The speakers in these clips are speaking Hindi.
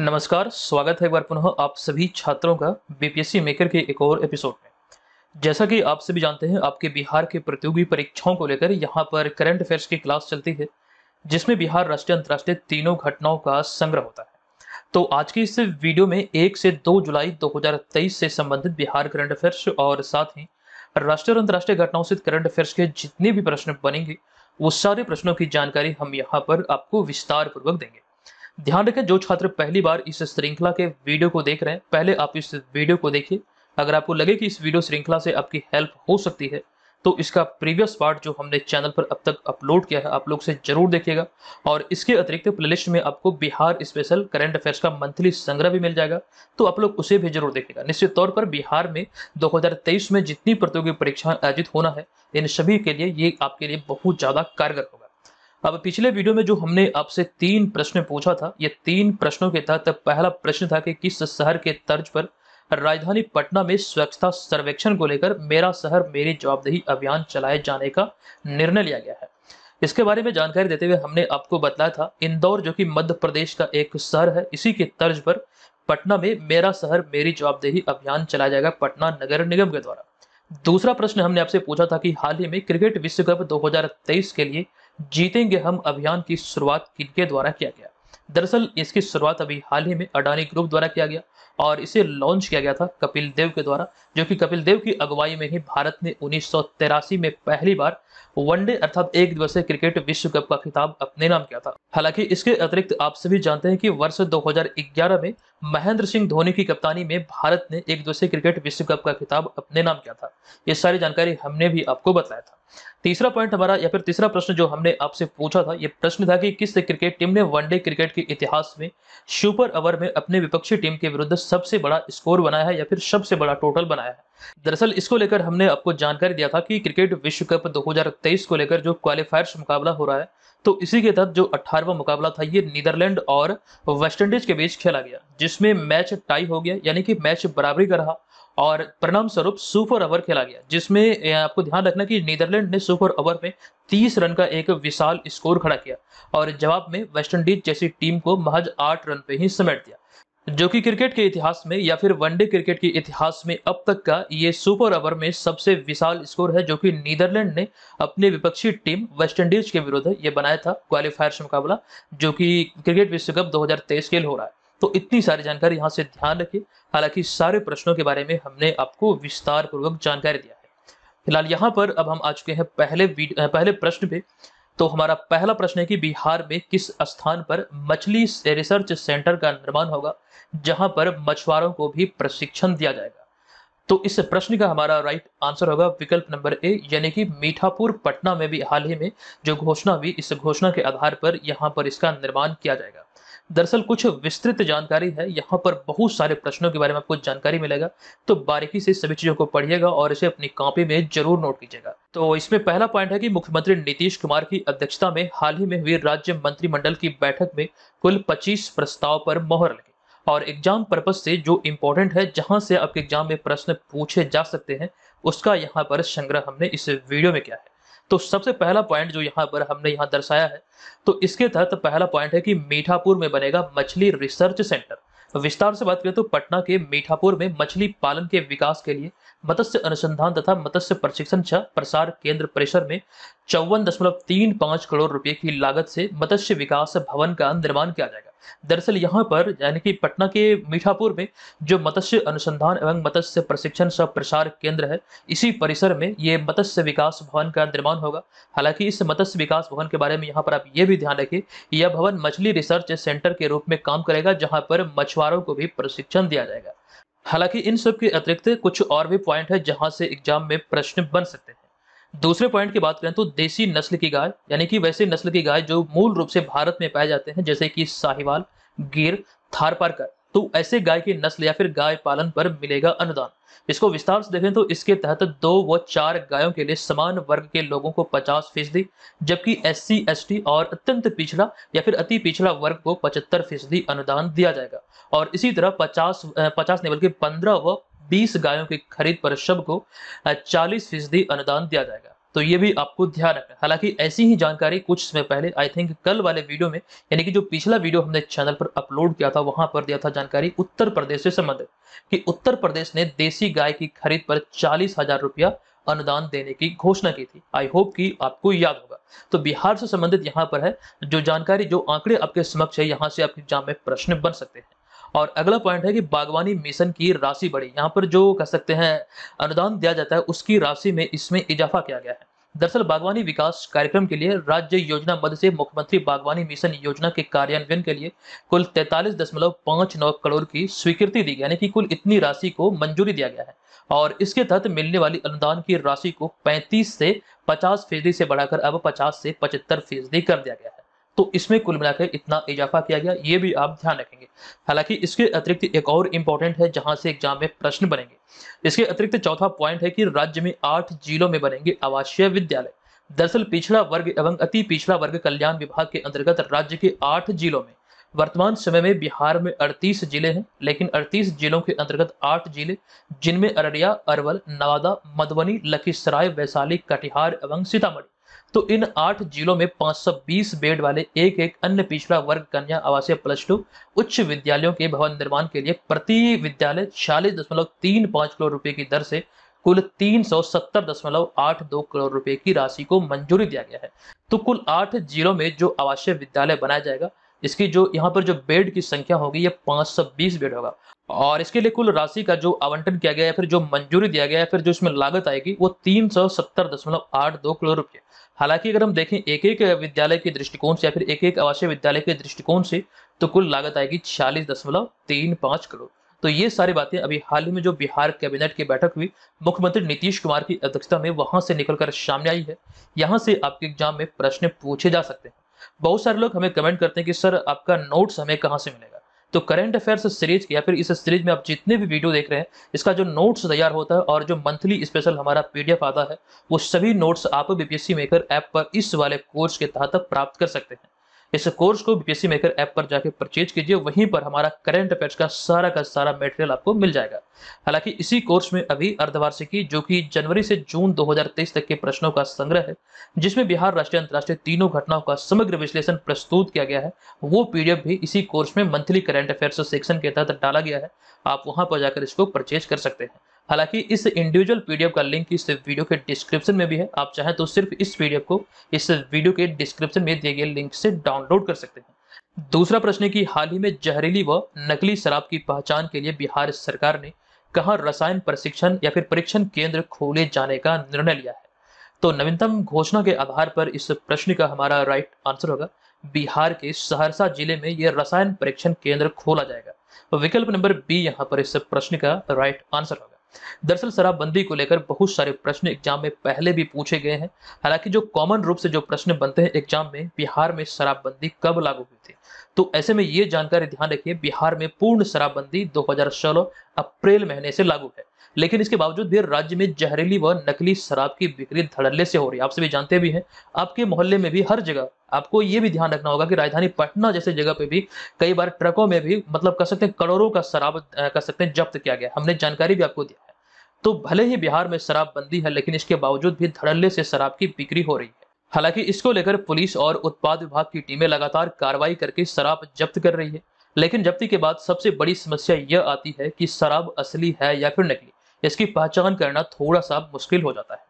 नमस्कार स्वागत है एक बार पुनः आप सभी छात्रों का बीपीएससी मेकर के एक और एपिसोड में जैसा कि आप सभी जानते हैं आपके बिहार के प्रतियोगी परीक्षाओं को लेकर यहाँ पर करंट अफेयर्स की क्लास चलती है जिसमें बिहार राष्ट्रीय अंतर्राष्ट्रीय तीनों घटनाओं का संग्रह होता है तो आज की इस वीडियो में एक से दो जुलाई दो से संबंधित बिहार करंट अफेयर्स और साथ ही राष्ट्रीय और अंतर्राष्ट्रीय घटनाओं से करंट अफेयर्स के जितने भी प्रश्न बनेंगे वो सारे प्रश्नों की जानकारी हम यहाँ पर आपको विस्तार पूर्वक देंगे ध्यान रखें जो छात्र पहली बार इस श्रृंखला के वीडियो को देख रहे हैं पहले आप इस वीडियो को देखिए अगर आपको लगे कि इस वीडियो श्रृंखला से आपकी हेल्प हो सकती है तो इसका प्रीवियस पार्ट जो हमने चैनल पर अब तक अपलोड किया है आप लोग से जरूर देखिएगा और इसके अतिरिक्त प्लेलिस्ट में आपको बिहार स्पेशल करंट अफेयर्स का मंथली संग्रह भी मिल जाएगा तो आप लोग उसे भी जरूर देखिएगा निश्चित तौर पर बिहार में 2023 में जितनी प्रतियोगी परीक्षाएं आयोजित होना है इन सभी के लिए ये आपके लिए बहुत ज़्यादा कारगर होगा अब पिछले वीडियो में जो हमने आपसे तीन प्रश्न पूछा था ये तीन प्रश्नों के तहत पहला प्रश्न था कि किस शहर के तर्ज पर राजधानी पटना में स्वच्छता सर्वेक्षण को लेकर मेरा शहर मेरी जवाबदेही अभियान चलाए जाने का निर्णय लिया गया है इसके बारे में जानकारी देते हुए हमने आपको बताया था इंदौर जो कि मध्य प्रदेश का एक शहर है इसी के तर्ज पर पटना में मेरा शहर मेरी जवाबदेही अभियान चलाया जाएगा पटना नगर निगम के द्वारा दूसरा प्रश्न हमने आपसे पूछा था कि हाल ही में क्रिकेट विश्व कप 2023 के लिए जीतेंगे हम अभियान की शुरुआत किनके द्वारा किया गया दरअसल इसकी शुरुआत अभी हाल ही में अडानी ग्रुप द्वारा किया गया और इसे लॉन्च किया गया था कपिल देव के द्वारा जो कि कपिल देव की अगुवाई में ही भारत ने उन्नीस में पहली बार वनडे अर्थात एक दिवसीय क्रिकेट विश्व कप का खिताब अपने नाम किया था हालांकि इसके अतिरिक्त आप सभी जानते हैं कि वर्ष 2011 में महेंद्र सिंह धोनी की कप्तानी में भारत ने एक दिवसीय क्रिकेट विश्व कप का खिताब अपने नाम किया था ये सारी जानकारी हमने भी आपको बताया था तीसरा पॉइंट हमारा या फिर तीसरा प्रश्न जो हमने आपसे पूछा था ये प्रश्न था कि किस क्रिकेट टीम ने वनडे क्रिकेट के इतिहास में सुपर ओवर में अपने विपक्षी टीम के विरुद्ध सबसे बड़ा स्कोर बनाया है या फिर सबसे बड़ा टोटल बनाया है दरअसल इसको लेकर हमने आपको जानकारी दिया था कि क्रिकेट विश्व कप 2023 को लेकर जो क्वालिफायर्स मुकाबला हो रहा है तो इसी के तहत जो अट्ठारहवा मुकाबला था ये नीदरलैंड और वेस्टइंडीज के बीच खेला गया जिसमें मैच टाई हो गया यानी कि मैच बराबरी का रहा और परिणाम स्वरूप सुपर ओवर खेला गया जिसमें आपको ध्यान रखना कि नीदरलैंड ने सुपर ओवर में 30 रन का एक विशाल स्कोर खड़ा किया और जवाब में वेस्टइंडीज जैसी टीम को महज आठ रन पे ही समेट दिया जो कि क्रिकेट के इतिहास में या फिर वनडे क्रिकेट के इतिहास में अब तक का ये सुपर ओवर में सबसे विशाल स्कोर है जो कि नीदरलैंड ने अपने विपक्षी टीम वेस्टइंडीज के विरुद्ध ये बनाया था क्वालिफायर से मुकाबला जो कि क्रिकेट विश्व कप 2023 के लिए हो रहा है तो इतनी सारी जानकारी यहाँ से ध्यान रखिए हालांकि सारे प्रश्नों के बारे में हमने आपको विस्तार पूर्वक जानकारी दिया है फिलहाल यहाँ पर अब हम आ चुके हैं पहले पहले प्रश्न पे तो हमारा पहला प्रश्न है कि बिहार में किस स्थान पर मछली रिसर्च सेंटर का निर्माण होगा जहां पर मछुआरों को भी प्रशिक्षण दिया जाएगा तो इस प्रश्न का हमारा राइट आंसर होगा विकल्प नंबर ए यानी कि मीठापुर पटना में भी हाल ही में जो घोषणा हुई इस घोषणा के आधार पर यहाँ पर इसका निर्माण किया जाएगा दरअसल कुछ विस्तृत जानकारी है यहाँ पर बहुत सारे प्रश्नों के बारे में आपको जानकारी मिलेगा तो बारीकी से सभी चीजों को पढ़िएगा और इसे अपनी कॉपी में जरूर नोट कीजिएगा तो इसमें पहला पॉइंट है कि मुख्यमंत्री नीतीश कुमार की अध्यक्षता में हाल ही में हुई राज्य मंत्रिमंडल की बैठक में कुल पच्चीस प्रस्ताव पर मोहर लगी और एग्जाम पर्पज से जो इम्पोर्टेंट है जहाँ से आपके एग्जाम में प्रश्न पूछे जा सकते हैं उसका यहाँ पर संग्रह हमने इस वीडियो में किया है तो सबसे पहला पॉइंट जो यहाँ पर हमने यहाँ दर्शाया है तो इसके तहत पहला पॉइंट है कि मीठापुर में बनेगा मछली रिसर्च सेंटर विस्तार से बात करें तो पटना के मीठापुर में मछली पालन के विकास के लिए मत्स्य अनुसंधान तथा मत्स्य प्रशिक्षण छ प्रसार केंद्र परिसर में चौवन दशमलव तीन पांच करोड़ रुपए की लागत से मत्स्य विकास भवन का निर्माण किया जाएगा दरअसल यहाँ पर यानी कि पटना के मीठापुर में जो मत्स्य अनुसंधान एवं मत्स्य प्रशिक्षण सह प्रसार केंद्र है इसी परिसर में ये मत्स्य विकास भवन का निर्माण होगा हालांकि इस मत्स्य विकास भवन के बारे में यहाँ पर आप ये भी ध्यान रखें यह भवन मछली रिसर्च सेंटर के रूप में काम करेगा जहाँ पर मछुआरों को भी प्रशिक्षण दिया जाएगा हालांकि इन सब के अतिरिक्त कुछ और भी पॉइंट है जहां से एग्जाम में प्रश्न बन सकते हैं दूसरे पॉइंट की बात करें तो देसी नस्ल की गाय यानी कि वैसे नस्ल की गाय जो मूल रूप से भारत में पाए जाते हैं जैसे कि साहिवाल गिर थारपारकर तो ऐसे गाय की नस्ल या फिर गाय पालन पर मिलेगा अनुदान इसको विस्तार से देखें तो इसके तहत दो व चार गायों के लिए समान वर्ग के लोगों को पचास फीसदी जबकि एस सी एस टी और अत्यंत पिछड़ा या फिर अति पिछड़ा वर्ग को पचहत्तर फीसदी अनुदान दिया जाएगा और इसी तरह पचास पचास नहीं बल्कि पंद्रह व बीस गायों की खरीद पर शब को चालीस फीसदी अनुदान दिया जाएगा तो ये भी आपको ध्यान रखना हालांकि ऐसी ही जानकारी कुछ समय पहले आई थिंक कल वाले वीडियो में यानी कि जो पिछला वीडियो हमने चैनल पर अपलोड किया था वहां पर दिया था जानकारी उत्तर प्रदेश से संबंधित कि उत्तर प्रदेश ने देसी गाय की खरीद पर चालीस हजार रुपया अनुदान देने की घोषणा की थी आई होप कि आपको याद होगा तो बिहार से संबंधित यहाँ पर है जो जानकारी जो आंकड़े आपके समक्ष है यहाँ से आपके एग्जाम में प्रश्न बन सकते हैं और अगला पॉइंट है कि बागवानी मिशन की राशि बढ़ी यहाँ पर जो कह सकते हैं अनुदान दिया जाता है उसकी राशि में इसमें इजाफा किया गया है दरअसल बागवानी विकास कार्यक्रम के लिए राज्य योजना मद से मुख्यमंत्री बागवानी मिशन योजना के कार्यान्वयन के लिए कुल तैतालीस दशमलव पांच नौ करोड़ की स्वीकृति दी गई यानी कि कुल इतनी राशि को मंजूरी दिया गया है और इसके तहत मिलने वाली अनुदान की राशि को 35 से 50 फीसदी से बढ़ाकर अब 50 से पचहत्तर फीसदी कर दिया गया है तो इसमें कुल मिलाकर इतना इजाफा किया गया ये भी आप ध्यान रखेंगे हालांकि इसके अतिरिक्त एक और इम्पोर्टेंट है जहां से एग्जाम में प्रश्न बनेंगे इसके अतिरिक्त चौथा पॉइंट है कि राज्य में आठ जिलों में बनेंगे आवासीय विद्यालय दरअसल पिछड़ा वर्ग एवं अति पिछड़ा वर्ग कल्याण विभाग के अंतर्गत राज्य के आठ जिलों में वर्तमान समय में बिहार में 38 जिले हैं लेकिन 38 जिलों के अंतर्गत आठ जिले जिनमें अररिया अरवल नवादा मधुबनी लखीसराय वैशाली कटिहार एवं सीतामढ़ी तो इन आठ जिलों में 520 बेड वाले एक एक अन्य पिछड़ा वर्ग कन्या आवासीय प्लस टू उच्च विद्यालयों के भवन निर्माण के लिए प्रति विद्यालय छियालीस दशमलव तीन पांच करोड़ रुपए की दर से कुल तीन सौ सत्तर दशमलव आठ दो करोड़ रुपए की राशि को मंजूरी दिया गया है तो कुल आठ जिलों में जो आवासीय विद्यालय बनाया जाएगा इसकी जो यहाँ पर जो बेड की संख्या होगी ये 520 बेड होगा और इसके लिए कुल राशि का जो आवंटन किया गया है फिर जो मंजूरी दिया गया है फिर जो इसमें लागत आएगी वो तीन सौ सत्तर दशमलव आठ दो करोड़ रुपये हालांकि अगर हम देखें एक एक विद्यालय के दृष्टिकोण से या फिर एक एक आवासीय विद्यालय के दृष्टिकोण से तो कुल लागत आएगी छियालीस दशमलव तीन पांच करोड़ तो ये सारी बातें अभी हाल ही में जो बिहार कैबिनेट की बैठक हुई मुख्यमंत्री नीतीश कुमार की अध्यक्षता में वहां से निकलकर सामने आई है यहाँ से आपके एग्जाम में प्रश्न पूछे जा सकते हैं बहुत सारे लोग हमें कमेंट करते हैं कि सर आपका नोट्स हमें कहाँ से मिलेगा तो करंट अफेयर्स सीरीज या फिर इस सीरीज में आप जितने भी वीडियो देख रहे हैं इसका जो नोट्स तैयार होता है और जो मंथली स्पेशल हमारा पीडीएफ आता है वो सभी नोट्स आप बीपीएससी मेकर ऐप पर इस वाले कोर्स के तहत प्राप्त कर सकते हैं इस कोर्स को बीपीएससी मेकर ऐप पर जाकर परचेज कीजिए वहीं पर हमारा करंट अफेयर्स का सारा का सारा मटेरियल आपको मिल जाएगा हालांकि इसी कोर्स में अभी अर्धवार्षिकी जो कि जनवरी से जून 2023 तक के प्रश्नों का संग्रह है जिसमें बिहार राष्ट्रीय अंतर्राष्ट्रीय तीनों घटनाओं का समग्र विश्लेषण प्रस्तुत किया गया है वो पीडीएफ भी इसी कोर्स में मंथली करेंट अफेयर्स सेक्शन के तहत डाला गया है आप वहां पर जाकर इसको परचेज कर सकते हैं हालांकि इस इंडिविजुअल पीडीएफ का लिंक इस वीडियो के डिस्क्रिप्शन में भी है आप चाहें तो सिर्फ इस पीडीएफ को इस वीडियो के डिस्क्रिप्शन में दिए गए लिंक से डाउनलोड कर सकते हैं दूसरा प्रश्न है कि हाल ही में जहरीली व नकली शराब की पहचान के लिए बिहार सरकार ने कहा रसायन प्रशिक्षण या फिर परीक्षण केंद्र खोले जाने का निर्णय लिया है तो नवीनतम घोषणा के आधार पर इस प्रश्न का हमारा राइट आंसर होगा बिहार के सहरसा जिले में यह रसायन परीक्षण केंद्र खोला जाएगा विकल्प नंबर बी यहाँ पर इस प्रश्न का राइट आंसर होगा दरअसल शराबबंदी को लेकर बहुत सारे प्रश्न एग्जाम में पहले भी पूछे गए हैं हालांकि जो कॉमन रूप से जो प्रश्न बनते हैं एग्जाम में बिहार में शराबबंदी कब लागू हुई थी तो ऐसे में ये जानकारी ध्यान रखिए बिहार में पूर्ण शराबबंदी दो अप्रैल महीने से लागू है लेकिन इसके बावजूद भी राज्य में जहरीली व नकली शराब की बिक्री धड़ल्ले से हो रही है आप सभी जानते भी हैं आपके मोहल्ले में भी हर जगह आपको ये भी ध्यान रखना होगा कि राजधानी पटना जैसे जगह पे भी कई बार ट्रकों में भी मतलब कह सकते हैं करोड़ों का शराब कह सकते हैं जब्त किया गया हमने जानकारी भी आपको दिया है तो भले ही बिहार में शराबबंदी है लेकिन इसके बावजूद भी धड़ल्ले से शराब की बिक्री हो रही है हालांकि इसको लेकर पुलिस और उत्पाद विभाग की टीमें लगातार कार्रवाई करके शराब जब्त कर रही है लेकिन जब्ती के बाद सबसे बड़ी समस्या यह आती है कि शराब असली है या फिर नकली इसकी पहचान करना थोड़ा सा मुश्किल हो जाता है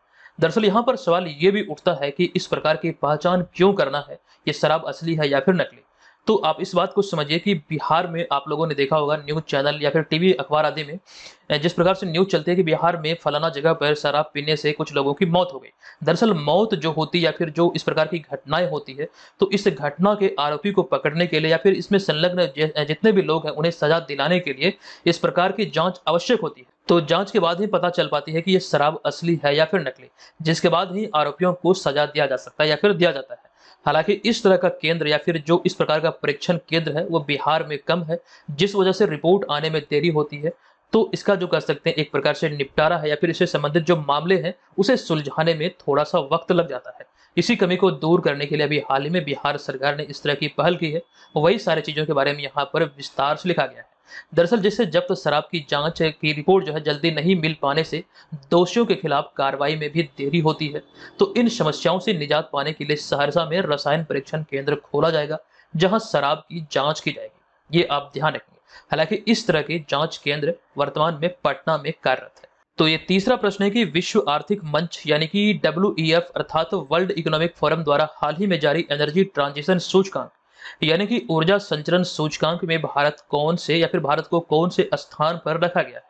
दरअसल यहाँ पर सवाल ये भी उठता है कि इस प्रकार की पहचान क्यों करना है कि शराब असली है या फिर नकली तो आप इस बात को समझिए कि बिहार में आप लोगों ने देखा होगा न्यूज़ चैनल या फिर टीवी अखबार आदि में जिस प्रकार से न्यूज़ चलती है कि बिहार में फलाना जगह पर शराब पीने से कुछ लोगों की मौत हो गई दरअसल मौत जो होती या फिर जो इस प्रकार की घटनाएं होती है तो इस घटना के आरोपी को पकड़ने के लिए या फिर इसमें संलग्न जितने भी लोग हैं उन्हें सजा दिलाने के लिए इस प्रकार की जाँच आवश्यक होती है तो जांच के बाद ही पता चल पाती है कि ये शराब असली है या फिर नकली जिसके बाद ही आरोपियों को सजा दिया जा सकता है या फिर दिया जाता है हालांकि इस तरह का केंद्र या फिर जो इस प्रकार का परीक्षण केंद्र है वो बिहार में कम है जिस वजह से रिपोर्ट आने में देरी होती है तो इसका जो कह सकते हैं एक प्रकार से निपटारा है या फिर इससे संबंधित जो मामले हैं उसे सुलझाने में थोड़ा सा वक्त लग जाता है इसी कमी को दूर करने के लिए अभी हाल ही में बिहार सरकार ने इस तरह की पहल की है वही सारी चीज़ों के बारे में यहाँ पर विस्तार से लिखा गया है दरअसल जिससे जब्त शराब की जांच की रिपोर्ट जो है जल्दी नहीं मिल पाने से दोषियों के खिलाफ कार्रवाई में भी देरी होती है तो इन समस्याओं से निजात पाने के लिए सहरसा में रसायन परीक्षण केंद्र खोला जाएगा जहां शराब की जांच की जाएगी ये आप ध्यान रखेंगे हालांकि इस तरह के जांच केंद्र वर्तमान में पटना में कार्यरत है तो ये तीसरा प्रश्न है कि विश्व आर्थिक मंच यानी कि डब्ल्यू अर्थात वर्ल्ड इकोनॉमिक फोरम द्वारा हाल ही में जारी एनर्जी ट्रांजिशन सूचकांक यानी कि ऊर्जा संचरण सूचकांक में भारत कौन से या फिर भारत को कौन से स्थान पर रखा गया है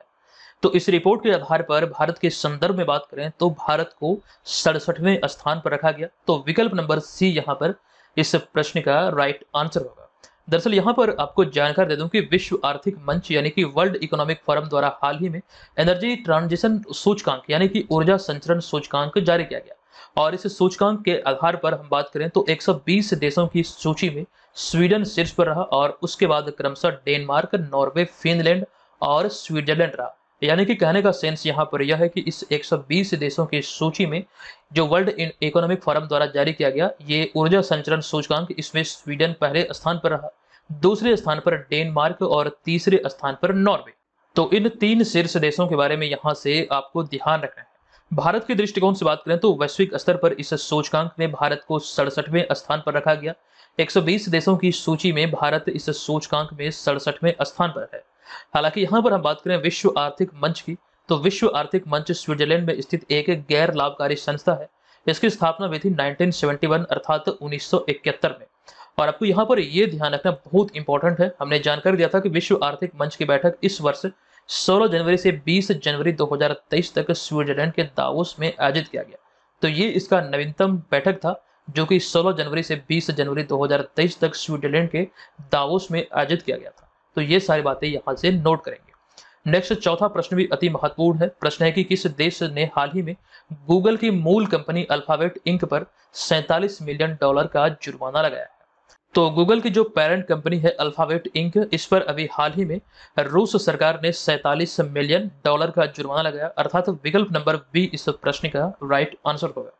तो इस रिपोर्ट के आधार पर भारत के संदर्भ में बात करें तो भारत को सड़सठवें स्थान पर रखा गया तो विकल्प नंबर सी यहाँ पर इस प्रश्न का राइट आंसर होगा दरअसल यहाँ पर आपको जानकारी दे दूं कि विश्व आर्थिक मंच यानी कि वर्ल्ड इकोनॉमिक फोरम द्वारा हाल ही में एनर्जी ट्रांजिशन सूचकांक यानी कि ऊर्जा संचरण सूचकांक जारी किया गया और इस सूचकांक के आधार पर हम बात करें तो 120 देशों की सूची में स्वीडन शीर्ष पर रहा और उसके बाद क्रमशः डेनमार्क नॉर्वे फिनलैंड और स्विट्जरलैंड रहा यानी कि कहने का सेंस यहाँ पर यह है कि इस 120 देशों की सूची में जो वर्ल्ड इकोनॉमिक फोरम द्वारा जारी किया गया ये ऊर्जा संचरण सूचकांक इसमें स्वीडन पहले स्थान पर रहा दूसरे स्थान पर डेनमार्क और तीसरे स्थान पर नॉर्वे तो इन तीन शीर्ष देशों के बारे में यहाँ से आपको ध्यान रखना है भारत के दृष्टिकोण से बात करें तो वैश्विक स्तर पर इस सूचकांक में भारत को सड़सठवें स्थान पर रखा गया 120 देशों की सूची में भारत इस सूचकांक में सड़सठवें स्थान पर है हालांकि यहां पर हम बात करें विश्व आर्थिक मंच की तो विश्व आर्थिक मंच स्विट्जरलैंड में स्थित एक गैर लाभकारी संस्था है इसकी स्थापना हुई थी नाइनटीन अर्थात उन्नीस में और आपको यहाँ पर यह ध्यान रखना बहुत इंपॉर्टेंट है हमने जानकारी दिया था कि विश्व आर्थिक मंच की बैठक इस वर्ष 16 जनवरी से 20 जनवरी 2023 तक स्विट्जरलैंड के दावोस में आयोजित किया गया तो ये इसका नवीनतम बैठक था जो कि 16 जनवरी से 20 जनवरी 2023 तक स्विट्जरलैंड के दावोस में आयोजित किया गया था तो ये सारी बातें यहाँ से नोट करेंगे नेक्स्ट चौथा प्रश्न भी अति महत्वपूर्ण है प्रश्न है कि किस देश ने हाल ही में गूगल की मूल कंपनी अल्फाबेट इंक पर सैंतालीस मिलियन डॉलर का जुर्माना लगाया तो गूगल की जो पेरेंट कंपनी है अल्फावेट इंक इस पर अभी हाल ही में रूस सरकार ने सैतालीस मिलियन डॉलर का जुर्माना लगाया अर्थात विकल्प नंबर बी इस प्रश्न का राइट आंसर होगा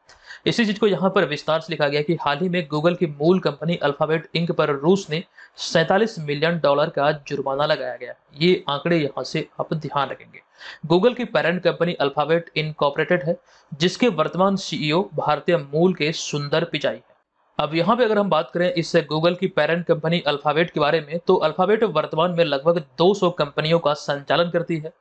इसी चीज को यहाँ पर विस्तार से लिखा गया कि हाल ही में गूगल की मूल कंपनी अल्फाबेट इंक पर रूस ने सैतालीस मिलियन डॉलर का जुर्माना लगाया गया ये आंकड़े यहाँ से आप ध्यान रखेंगे गूगल की पेरेंट कंपनी अल्फावेट इनकॉपरेटेड है जिसके वर्तमान सीईओ e भारतीय मूल के सुंदर पिचाई है अब यहाँ पे अगर हम बात करें इससे गूगल की पेरेंट कंपनी अल्फ़ाबेट के बारे में तो अल्फ़ाबेट वर्तमान में लगभग 200 कंपनियों का संचालन करती है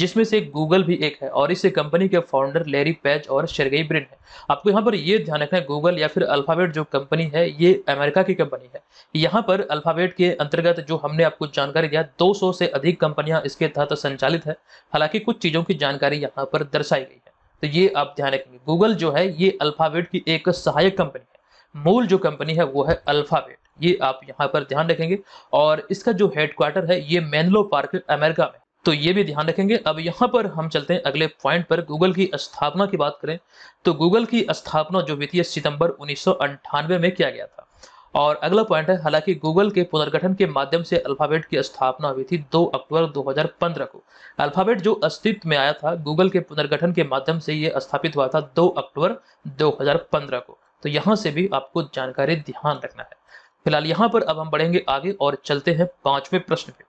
जिसमें से गूगल भी एक है और इस कंपनी के फाउंडर लेरी पैज और शेरगई ब्रिन है आपको यहाँ पर ये ध्यान रखना है गूगल या फिर अल्फ़ाबेट जो कंपनी है ये अमेरिका की कंपनी है यहाँ पर अल्फ़ाबेट के अंतर्गत जो हमने आपको जानकारी दिया 200 से अधिक कंपनियाँ इसके तहत संचालित है हालांकि कुछ चीज़ों की जानकारी यहाँ पर दर्शाई गई है तो ये आप ध्यान रखेंगे गूगल जो है ये अल्फ़ाबेट की एक सहायक कंपनी है मूल जो कंपनी है वो है अल्फाबेट ये आप यहाँ पर ध्यान रखेंगे और इसका जो हेडक्वार्टर है ये मेनलो पार्क अमेरिका में तो ये भी ध्यान रखेंगे अब यहाँ पर हम चलते हैं अगले पॉइंट पर गूगल की स्थापना की बात करें तो गूगल की स्थापना जो वित्तीय सितंबर उन्नीस में किया गया था और अगला पॉइंट है हालांकि गूगल के पुनर्गठन के माध्यम से अल्फाबेट की स्थापना हुई थी 2 अक्टूबर 2015 को अल्फाबेट जो अस्तित्व में आया था गूगल के पुनर्गठन के माध्यम से ये स्थापित हुआ था 2 अक्टूबर 2015 को तो यहाँ से भी आपको जानकारी ध्यान रखना है फिलहाल यहाँ पर अब हम बढ़ेंगे आगे और चलते हैं पांचवें प्रश्न पे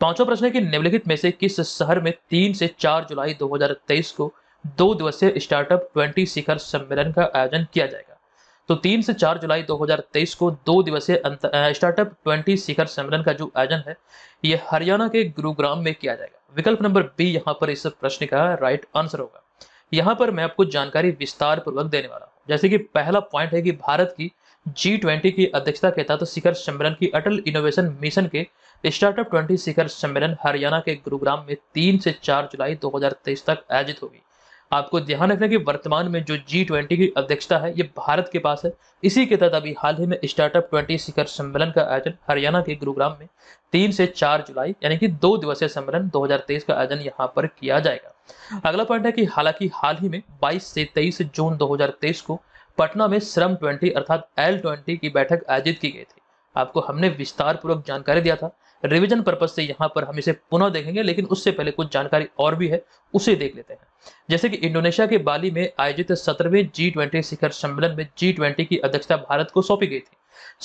पांचवा प्रश्न है कि निम्नलिखित में से किस शहर में तीन से चार जुलाई 2023 को दो दिवसीय स्टार्टअप ट्वेंटी शिखर सम्मेलन का आयोजन किया जाएगा तो तीन से चार जुलाई 2023 को दो दिवसीय स्टार्टअप ट्वेंटी शिखर सम्मेलन का जो आयोजन है यह हरियाणा के गुरुग्राम में किया जाएगा विकल्प नंबर बी यहाँ पर इस प्रश्न का राइट आंसर होगा यहाँ पर मैं आपको जानकारी विस्तार पूर्वक देने वाला हूँ जैसे कि पहला पॉइंट है कि भारत की जी ट्वेंटी की अध्यक्षता के तहत शिखर सम्मेलन की अटल इनोवेशन मिशन के स्टार्टअप ट्वेंटी शिखर सम्मेलन हरियाणा के गुरुग्राम में तीन से चार जुलाई 2023 तक आयोजित होगी आपको ध्यान रखना कि वर्तमान में जो जी ट्वेंटी की अध्यक्षता है ये भारत के पास है इसी के तहत अभी हाल ही में स्टार्टअप ट्वेंटी शिखर सम्मेलन का आयोजन हरियाणा के गुरुग्राम में तीन से चार जुलाई यानी कि दो दिवसीय सम्मेलन 2023 का आयोजन यहाँ पर किया जाएगा अगला पॉइंट है कि हालांकि हाल ही में 22 से 23 जून 2023 को पटना में श्रम 20 अर्थात एल 20 की बैठक आयोजित की गई थी आपको हमने विस्तार पूर्वक जानकारी दिया था रिविजन पर्पज से यहाँ पर हम इसे पुनः देखेंगे लेकिन उससे पहले कुछ जानकारी और भी है उसे देख लेते हैं जैसे कि इंडोनेशिया के बाली में आयोजित सत्रहवें जी ट्वेंटी शिखर सम्मेलन में जी ट्वेंटी की अध्यक्षता भारत को सौंपी गई थी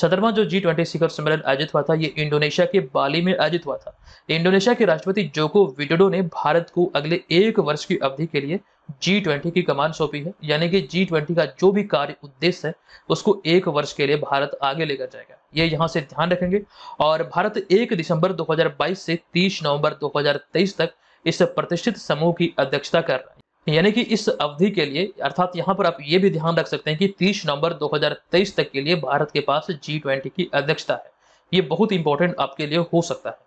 सत्रवा जो जी ट्वेंटी शिखर सम्मेलन आयोजित हुआ था ये इंडोनेशिया के बाली में आयोजित हुआ था इंडोनेशिया के राष्ट्रपति जोको विडोडो ने भारत को अगले एक वर्ष की अवधि के लिए जी ट्वेंटी की कमान सौंपी है यानी कि जी ट्वेंटी का जो भी कार्य उद्देश्य है उसको एक वर्ष के लिए भारत आगे लेकर जाएगा ये यहाँ से ध्यान रखेंगे और भारत एक दिसंबर 2022 से 30 नवंबर 2023 तक इस प्रतिष्ठित समूह की अध्यक्षता कर रहा है यानी कि इस अवधि के लिए अर्थात यहाँ पर आप ये भी ध्यान रख सकते हैं कि 30 नवंबर 2023 तक के लिए भारत के पास जी ट्वेंटी की अध्यक्षता है ये बहुत इंपॉर्टेंट आपके लिए हो सकता है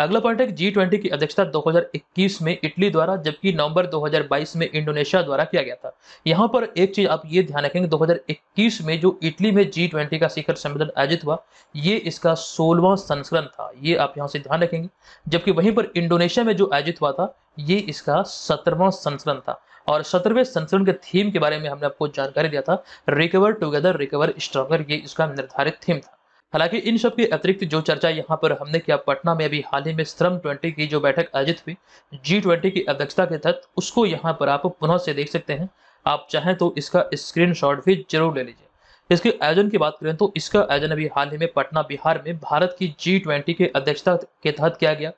अगला पॉइंट है कि जी ट्वेंटी की अध्यक्षता 2021 में इटली द्वारा जबकि नवंबर 2022 में इंडोनेशिया द्वारा किया गया था यहाँ पर एक चीज आप ये ध्यान रखेंगे 2021 में जो इटली में जी ट्वेंटी का शिखर सम्मेलन आयोजित हुआ ये इसका सोलवां संस्करण था ये आप यहाँ से ध्यान रखेंगे जबकि वहीं पर इंडोनेशिया में जो आयोजित हुआ था ये इसका सत्रवा संस्करण था और सत्रहवें संस्करण के थीम के बारे में हमने आपको जानकारी दिया था रिकवर टुगेदर रिकवर स्ट्रॉगर ये इसका निर्धारित थीम था हालांकि इन सब के अतिरिक्त जो चर्चा यहाँ पर हमने किया पटना में अभी हाल ही में श्रम ट्वेंटी की जो बैठक आयोजित हुई जी ट्वेंटी की अध्यक्षता के तहत उसको यहाँ पर आप पुनः से देख सकते हैं आप चाहें तो इसका स्क्रीनशॉट भी जरूर ले लीजिए इसके आयोजन की बात करें तो इसका आयोजन अभी हाल ही में पटना बिहार में भारत की जी ट्वेंटी के अध्यक्षता के तहत किया गया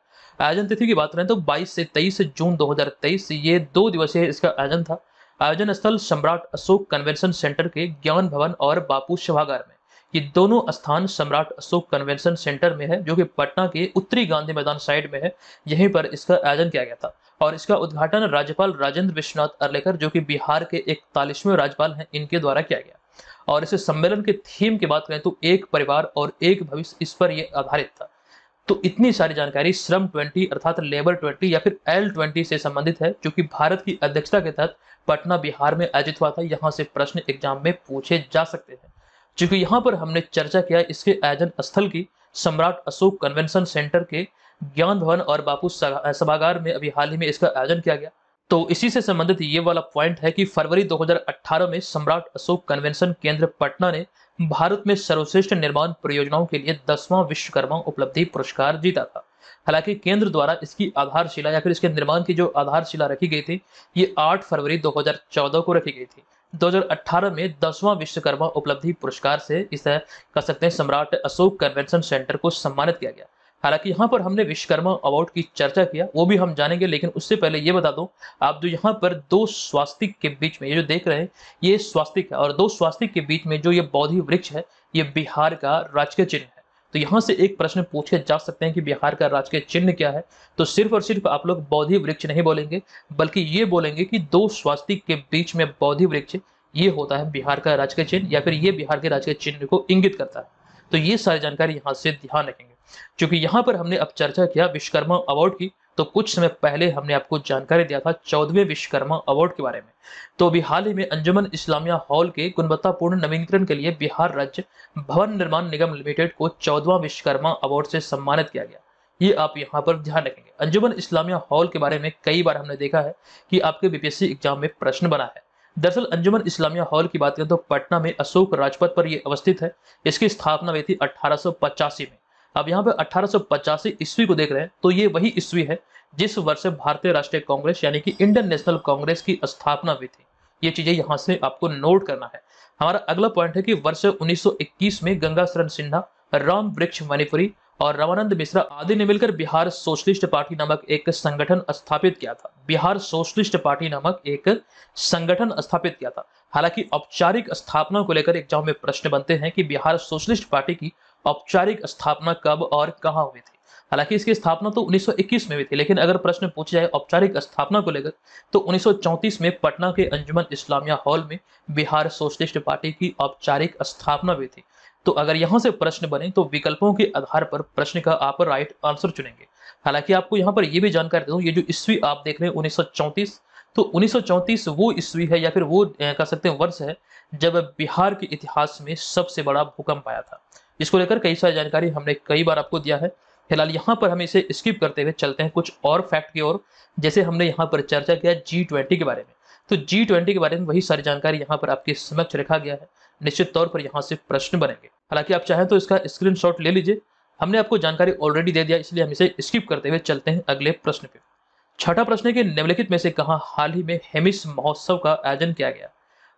आयोजन तिथि की बात करें तो 22 से 23 जून 2023 ये दो दिवसीय इसका आयोजन था आयोजन स्थल सम्राट अशोक कन्वेंशन सेंटर के ज्ञान भवन और बापू सभागार में ये दोनों स्थान सम्राट अशोक कन्वेंशन सेंटर में है जो कि पटना के उत्तरी गांधी मैदान साइड में है यहीं पर इसका आयोजन किया गया था और इसका उद्घाटन राज्यपाल राजेंद्र विश्वनाथ अर्लेकर जो कि बिहार के इकतालीसवें राज्यपाल हैं इनके द्वारा किया गया और इस सम्मेलन के थीम की बात करें तो एक परिवार और एक भविष्य इस पर यह आधारित था तो इतनी सारी जानकारी श्रम ट्वेंटी अर्थात लेबर ट्वेंटी या फिर एल ट्वेंटी से संबंधित है जो कि भारत की अध्यक्षता के तहत पटना बिहार में आयोजित हुआ था यहाँ से प्रश्न एग्जाम में पूछे जा सकते हैं चूंकि यहाँ पर हमने चर्चा किया इसके आयोजन स्थल की सम्राट अशोक कन्वेंशन सेंटर के ज्ञान भवन और बापू सभागार में अभी हाल ही में इसका आयोजन किया गया तो इसी से संबंधित ये वाला पॉइंट है कि फरवरी 2018 में सम्राट अशोक कन्वेंशन केंद्र पटना ने भारत में सर्वश्रेष्ठ निर्माण परियोजनाओं के लिए दसवां विश्वकर्मा उपलब्धि पुरस्कार जीता था हालांकि केंद्र द्वारा इसकी आधारशिला या फिर इसके निर्माण की जो आधारशिला रखी गई थी ये 8 फरवरी 2014 को रखी गई थी 2018 में दसवां विश्वकर्मा उपलब्धि पुरस्कार से इसे कह सकते हैं सम्राट अशोक कन्वेंशन सेंटर को सम्मानित किया गया हालांकि यहाँ पर हमने विश्वकर्मा अवार्ड की चर्चा किया वो भी हम जानेंगे लेकिन उससे पहले ये बता दूं आप जो यहाँ पर दो स्वास्तिक के बीच में ये जो देख रहे हैं ये स्वास्तिक है और दो स्वास्तिक के बीच में जो ये बौद्धि वृक्ष है ये बिहार का राजकीय चिन्ह है तो यहाँ से एक प्रश्न पूछे जा सकते हैं कि बिहार का राजकीय चिन्ह क्या है तो सिर्फ और सिर्फ आप लोग बौद्धि वृक्ष नहीं बोलेंगे बल्कि ये बोलेंगे कि दो स्वास्थ्य के बीच में बौद्धि वृक्ष ये होता है बिहार का राजकीय चिन्ह या फिर ये बिहार के राजकीय चिन्ह को इंगित करता है तो ये सारी जानकारी यहाँ से ध्यान रखेंगे क्योंकि यहाँ पर हमने अब चर्चा किया विश्वकर्मा अवार्ड की तो कुछ समय पहले हमने आपको जानकारी दिया था चौदहवें विश्वकर्मा अवार्ड के बारे में तो अभी हाल ही में अंजुमन इस्लामिया हॉल के गुणवत्तापूर्ण नवीनीकरण के लिए बिहार राज्य भवन निर्माण निगम लिमिटेड को चौदवा विश्वकर्मा अवार्ड से सम्मानित किया गया ये आप यहाँ पर ध्यान रखेंगे अंजुमन इस्लामिया हॉल के बारे में कई बार हमने देखा है कि आपके बीपीएससी एग्जाम में प्रश्न बना है दरअसल अंजुमन इस्लामिया हॉल की बात करें तो पटना में अशोक राजपथ पर यह अवस्थित है इसकी स्थापना हुई थी अठारह में अब यहाँ पे अठारह ईस्वी को देख रहे हैं तो ये वही ईस्वी है जिस वर्ष भारतीय राष्ट्रीय कांग्रेस यानी कि इंडियन नेशनल कांग्रेस की स्थापना हुई थी ये चीजें यहाँ से आपको नोट करना है हमारा अगला पॉइंट है कि वर्ष 1921 में गंगा शरण सिन्हा राम वृक्ष मणिपुरी और रामानंद मिश्रा आदि ने मिलकर बिहार सोशलिस्ट पार्टी नामक एक संगठन स्थापित किया था बिहार सोशलिस्ट पार्टी नामक एक संगठन स्थापित किया था हालांकि औपचारिक स्थापना को लेकर एग्जाम में प्रश्न बनते हैं कि बिहार सोशलिस्ट पार्टी की औपचारिक स्थापना कब और कहाँ हुई थी हालांकि इसकी स्थापना तो 1921 में हुई थी लेकिन अगर प्रश्न पूछा जाए औपचारिक स्थापना को लेकर तो 1934 में पटना के अंजुमन इस्लामिया हॉल में बिहार सोशलिस्ट पार्टी की औपचारिक स्थापना हुई थी तो अगर यहाँ से प्रश्न बने तो विकल्पों के आधार पर प्रश्न का आप राइट आंसर चुनेंगे हालांकि आपको यहाँ पर यह भी जानकारी दूँ ये जो ईस्वी आप देख रहे हैं उन्नीस तो उन्नीस वो ईस्वी है या फिर वो कह सकते हैं वर्ष है जब बिहार के इतिहास में सबसे बड़ा भूकंप आया था इसको लेकर कई सारी जानकारी हमने कई बार आपको दिया है फिलहाल यहाँ पर हम इसे स्किप करते हुए चलते हैं कुछ और फैक्ट की ओर जैसे हमने यहाँ पर चर्चा किया जी ट्वेंटी के बारे में तो जी ट्वेंटी के बारे में वही सारी जानकारी यहाँ पर आपके समक्ष रखा गया है निश्चित तौर पर यहाँ से प्रश्न बनेंगे हालांकि आप चाहें तो इसका शॉट ले लीजिए हमने आपको जानकारी ऑलरेडी दे दिया इसलिए हम इसे स्किप करते हुए चलते हैं अगले प्रश्न पे छठा प्रश्न है कि निम्नलिखित में से कहा हाल ही में हेमिस महोत्सव का आयोजन किया गया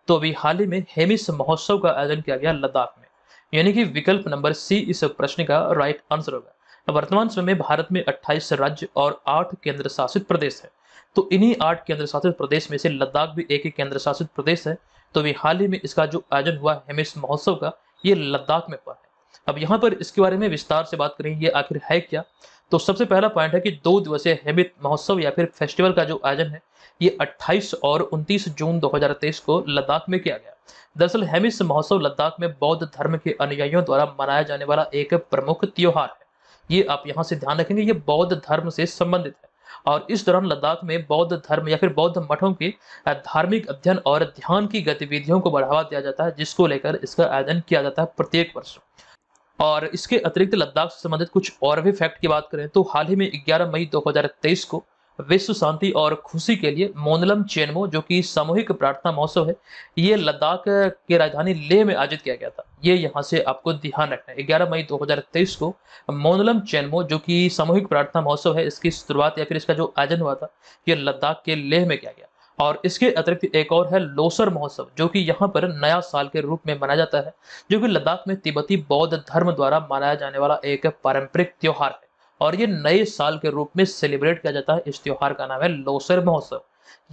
तो अभी हाल ही में हेमिस महोत्सव का आयोजन किया गया लद्दाख में यानी कि विकल्प नंबर सी इस प्रश्न का राइट आंसर होगा वर्तमान समय में भारत में 28 राज्य और 8 केंद्र शासित प्रदेश है तो इन्हीं आठ केंद्र शासित प्रदेश में से लद्दाख भी एक ही केंद्र शासित प्रदेश है तो अभी हाल ही में इसका जो आयोजन हुआ है महोत्सव का ये लद्दाख में हुआ है अब यहाँ पर इसके बारे में विस्तार से बात करें ये आखिर है क्या तो सबसे पहला पॉइंट है कि दो दिवसीय हेमित महोत्सव या फिर फेस्टिवल का जो आयोजन है ये 28 और 29 जून 2023 को लद्दाख में किया गया दरअसल हेमिस महोत्सव लद्दाख में बौद्ध धर्म के अनुयायियों द्वारा मनाया जाने वाला एक प्रमुख त्योहार है ये आप यहाँ से ध्यान रखेंगे ये बौद्ध धर्म से संबंधित है और इस दौरान लद्दाख में बौद्ध धर्म या फिर बौद्ध मठों के धार्मिक अध्ययन और ध्यान की गतिविधियों को बढ़ावा दिया जाता है जिसको लेकर इसका आयोजन किया जाता है प्रत्येक वर्ष और इसके अतिरिक्त लद्दाख से संबंधित कुछ और भी फैक्ट की बात करें तो हाल ही में 11 मई 2023 को विश्व शांति और खुशी के लिए मोनलम चेनमो जो कि सामूहिक प्रार्थना महोत्सव है ये लद्दाख के राजधानी लेह में आयोजित किया गया था ये यहाँ से आपको ध्यान रखना है ग्यारह मई 2023 को मोनलम चेनमो जो कि सामूहिक प्रार्थना महोत्सव है इसकी शुरुआत या फिर इसका जो आयोजन हुआ था ये लद्दाख के लेह में किया गया और इसके अतिरिक्त एक और है लोसर महोत्सव जो कि यहाँ पर नया साल के रूप में मनाया जाता है जो कि लद्दाख में तिब्बती बौद्ध धर्म द्वारा मनाया जाने वाला एक पारंपरिक त्यौहार है और ये नए साल के रूप में सेलिब्रेट किया जाता है इस त्यौहार का नाम है लोसर महोत्सव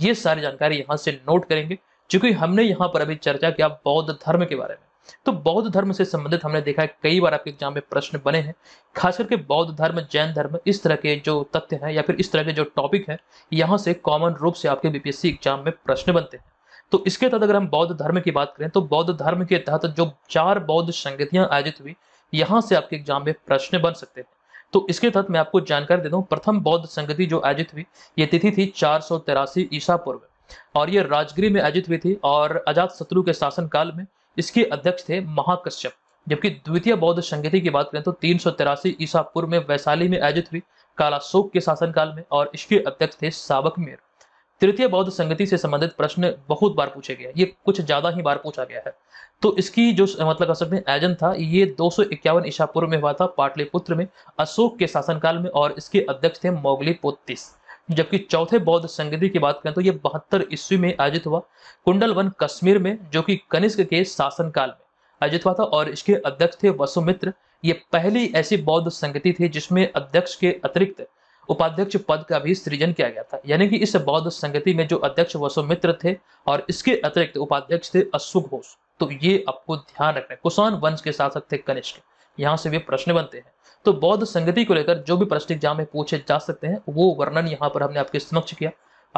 ये सारी जानकारी यहाँ से नोट करेंगे चूंकि हमने यहाँ पर अभी चर्चा किया बौद्ध धर्म के बारे में तो बौद्ध धर्म से संबंधित हमने देखा है कई बार आपके एग्जाम में प्रश्न बने हैं खास करके बौद्ध धर्म जैन धर्म इस तरह के जो तथ्य हैं या फिर इस तरह के जो टॉपिक हैं यहाँ से कॉमन रूप से आपके बीपीएससी एग्जाम में प्रश्न बनते हैं तो इसके तहत अगर हम बौद्ध धर्म की बात करें तो बौद्ध धर्म के तहत जो चार बौद्ध संगतियां आयोजित हुई यहाँ से आपके एग्जाम में प्रश्न बन सकते हैं तो इसके तहत मैं आपको जानकारी देता हूँ प्रथम बौद्ध संगति जो आयोजित हुई ये तिथि थी चार ईसा पूर्व और ये राजगिरी में आयोजित हुई थी और अजात शत्रु के शासनकाल में इसके अध्यक्ष थे महाकश्यप जबकि द्वितीय बौद्ध संगति की बात करें तो तीन सौ तिरासी ईसा पूर्व में वैशाली में आयोजित हुई कालाशोक के शासनकाल में और इसके अध्यक्ष थे सावक मेर तृतीय बौद्ध संगति से संबंधित प्रश्न बहुत बार पूछे गए ये कुछ ज्यादा ही बार पूछा गया है तो इसकी जो मतलब असल में आयोजन था ये दो सौ इक्यावन ईसा पूर्व में हुआ था पाटलिपुत्र में अशोक के शासनकाल में और इसके अध्यक्ष थे मोगली पोतिस जबकि चौथे बौद्ध संगति की बात करें तो ये बहत्तर ईस्वी में आयोजित हुआ कुंडल वन कश्मीर में जो कि कनिष्क के शासनकाल में आयोजित हुआ था और इसके अध्यक्ष थे वसुमित्र ये पहली ऐसी बौद्ध संगति थी जिसमें अध्यक्ष के अतिरिक्त उपाध्यक्ष पद का भी सृजन किया गया था यानी कि इस बौद्ध संगति में जो अध्यक्ष वसुमित्र थे और इसके अतिरिक्त उपाध्यक्ष थे अश्वघोष तो ये आपको ध्यान रखना कुशान वंश के शासक थे कनिष्क यहाँ से भी प्रश्न बनते हैं तो बौद्ध संगति को लेकर जो भी प्रश्न एग्जाम में पूछे जा सकते हैं वो वर्णन यहाँ पर हमने आपके समक्ष किया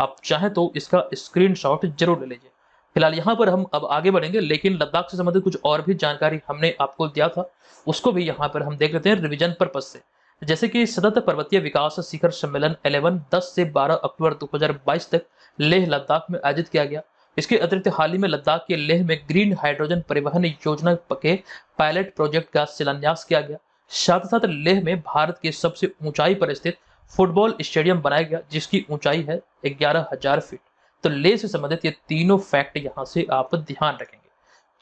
आप चाहें तो इसका स्क्रीनशॉट जरूर ले लीजिए फिलहाल यहाँ पर हम अब आगे बढ़ेंगे लेकिन लद्दाख से संबंधित कुछ और भी जानकारी हमने आपको दिया था उसको भी यहाँ पर हम देख लेते हैं रिविजन पर्पज से जैसे कि सतत पर्वतीय विकास शिखर सम्मेलन 11 10 से 12 अक्टूबर 2022 तक लेह लद्दाख में आयोजित किया गया इसके अतिरिक्त हाल ही में लद्दाख के लेह में ग्रीन हाइड्रोजन परिवहन योजना के पायलट प्रोजेक्ट का शिलान्यास किया गया साथ साथ लेह में भारत के सबसे ऊंचाई पर स्थित फुटबॉल स्टेडियम बनाया गया जिसकी ऊंचाई है ग्यारह हजार फीट तो लेह से संबंधित ये तीनों फैक्ट यहाँ से आप ध्यान रखेंगे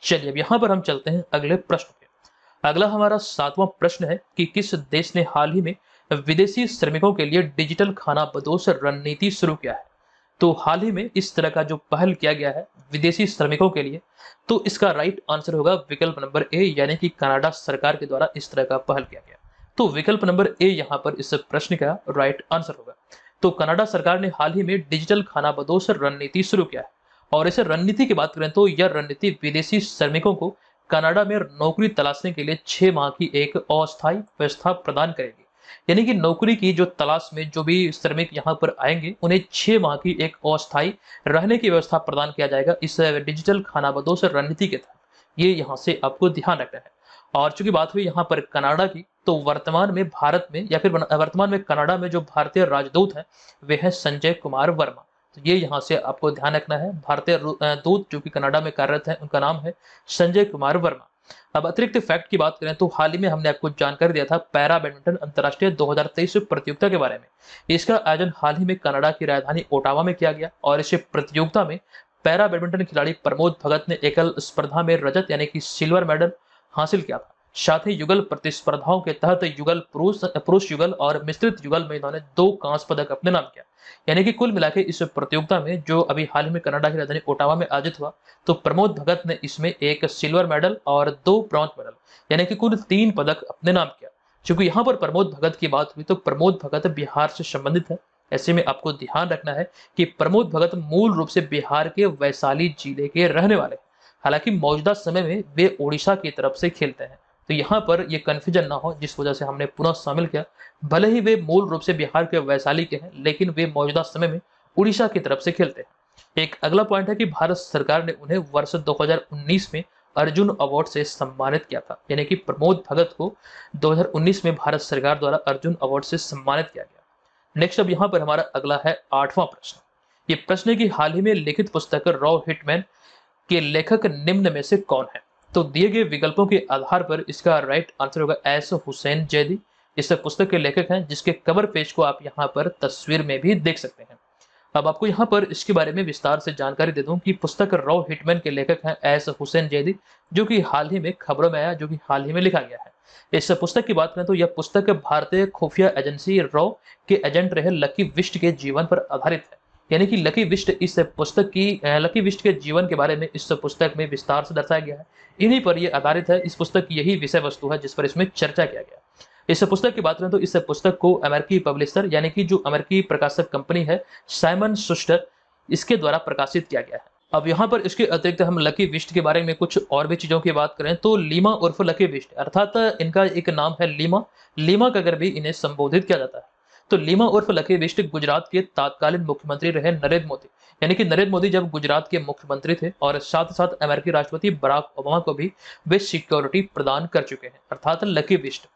चलिए अब यहाँ पर हम चलते हैं अगले प्रश्न पे अगला हमारा सातवां प्रश्न है कि किस देश ने हाल ही में विदेशी श्रमिकों के लिए डिजिटल खाना बदोश रणनीति शुरू किया है तो हाल ही में इस तरह का जो पहल किया गया है विदेशी श्रमिकों के लिए तो इसका राइट आंसर होगा विकल्प नंबर ए यानी कि कनाडा सरकार के द्वारा इस तरह का पहल किया गया तो विकल्प नंबर ए यहाँ पर इस प्रश्न का राइट आंसर होगा तो कनाडा सरकार ने हाल ही में डिजिटल खाना बदोश रणनीति शुरू किया है और इसे रणनीति की बात करें तो यह रणनीति विदेशी श्रमिकों को कनाडा में नौकरी तलाशने के लिए छह माह की एक अस्थायी व्यवस्था प्रदान करेगी यानी कि नौकरी की जो तलाश में जो भी श्रमिक यहाँ पर आएंगे उन्हें छह माह की एक अस्थायी रहने की व्यवस्था प्रदान किया जाएगा इस डिजिटल खानाबदोश रणनीति के तहत ये यहाँ से आपको ध्यान रखना है और चूंकि बात हुई यहाँ पर कनाडा की तो वर्तमान में भारत में या फिर वर्तमान में कनाडा में जो भारतीय राजदूत है वे है संजय कुमार वर्मा तो ये यहाँ से आपको ध्यान रखना है भारतीय दूत जो कि कनाडा में कार्यरत है उनका नाम है संजय कुमार वर्मा अब अतिरिक्त फैक्ट की बात करें तो हाल ही में हमने आपको जानकारी दिया था पैरा बैडमिंटन अंतर्राष्ट्रीय 2023 प्रतियोगिता के बारे में इसका आयोजन हाल ही में कनाडा की राजधानी ओटावा में किया गया और इस प्रतियोगिता में पैरा बैडमिंटन खिलाड़ी प्रमोद भगत ने एकल स्पर्धा में रजत यानी कि सिल्वर मेडल हासिल किया था साथ ही युगल प्रतिस्पर्धाओं के तहत युगल पुरुष पुरुष युगल और मिश्रित युगल में इन्होंने दो कांस पदक अपने नाम किया यानी कि कुल मिला इस प्रतियोगिता में जो अभी हाल ही में कनाडा की राजधानी ओटावा में आयोजित हुआ तो प्रमोद भगत ने इसमें एक सिल्वर मेडल और दो ब्रॉन्ज मेडल यानी कि कुल तीन पदक अपने नाम किया चूंकि यहाँ पर प्रमोद भगत की बात हुई तो प्रमोद भगत बिहार से संबंधित है ऐसे में आपको ध्यान रखना है कि प्रमोद भगत मूल रूप से बिहार के वैशाली जिले के रहने वाले हालांकि मौजूदा समय में वे ओडिशा की तरफ से खेलते हैं तो यहाँ पर ये कन्फ्यूजन ना हो जिस वजह से हमने पुनः शामिल किया भले ही वे मूल रूप से बिहार के वैशाली के हैं लेकिन वे मौजूदा समय में उड़ीसा की तरफ से खेलते हैं एक अगला पॉइंट है कि भारत सरकार ने उन्हें वर्ष 2019 में अर्जुन अवार्ड से सम्मानित किया था यानी कि प्रमोद भगत को 2019 में भारत सरकार द्वारा अर्जुन अवार्ड से सम्मानित किया गया नेक्स्ट अब यहाँ पर हमारा अगला है आठवां प्रश्न ये प्रश्न है कि हाल ही में लिखित पुस्तक रॉ हिटमैन के लेखक निम्न में से कौन है तो दिए गए विकल्पों के आधार पर इसका राइट आंसर होगा एस हुसैन जैदी इस पुस्तक के लेखक हैं जिसके कवर पेज को आप यहाँ पर तस्वीर में भी देख सकते हैं अब आपको यहाँ पर इसके बारे में विस्तार से जानकारी दे दूँ कि पुस्तक रॉ हिटमैन के लेखक हैं एस हुसैन जैदी जो कि हाल ही में खबरों में आया जो कि हाल ही में लिखा गया है इस पुस्तक की बात करें तो यह पुस्तक भारतीय खुफिया एजेंसी रॉ के एजेंट रहे लकी विस्ट के जीवन पर आधारित है यानी कि लकी विष्ट इस पुस्तक की लकी विष्ट के जीवन के बारे में इस पुस्तक में विस्तार से दर्शाया गया है इन्हीं पर यह आधारित है इस पुस्तक की यही विषय वस्तु है जिस पर इसमें चर्चा किया गया इस पुस्तक की बात करें तो इस पुस्तक को अमेरिकी पब्लिशर यानी कि जो अमेरिकी प्रकाशक कंपनी है साइमन सुस्टर इसके द्वारा प्रकाशित किया गया है अब यहाँ पर इसके अतिरिक्त हम लकी विष्ट के बारे में कुछ और भी चीज़ों की बात करें तो लीमा उर्फ लकी विष्ट अर्थात इनका एक नाम है लीमा लीमा का अगर भी इन्हें संबोधित किया जाता है तो लीमा उर्फ लकी डिस्ट्रिक्ट गुजरात के तत्कालीन मुख्यमंत्री रहे नरेंद्र मोदी यानी कि नरेंद्र मोदी जब गुजरात के मुख्यमंत्री थे और साथ साथ अमेरिकी राष्ट्रपति बराक ओबामा को भी वे सिक्योरिटी प्रदान कर चुके हैं अर्थात लकी बिस्ट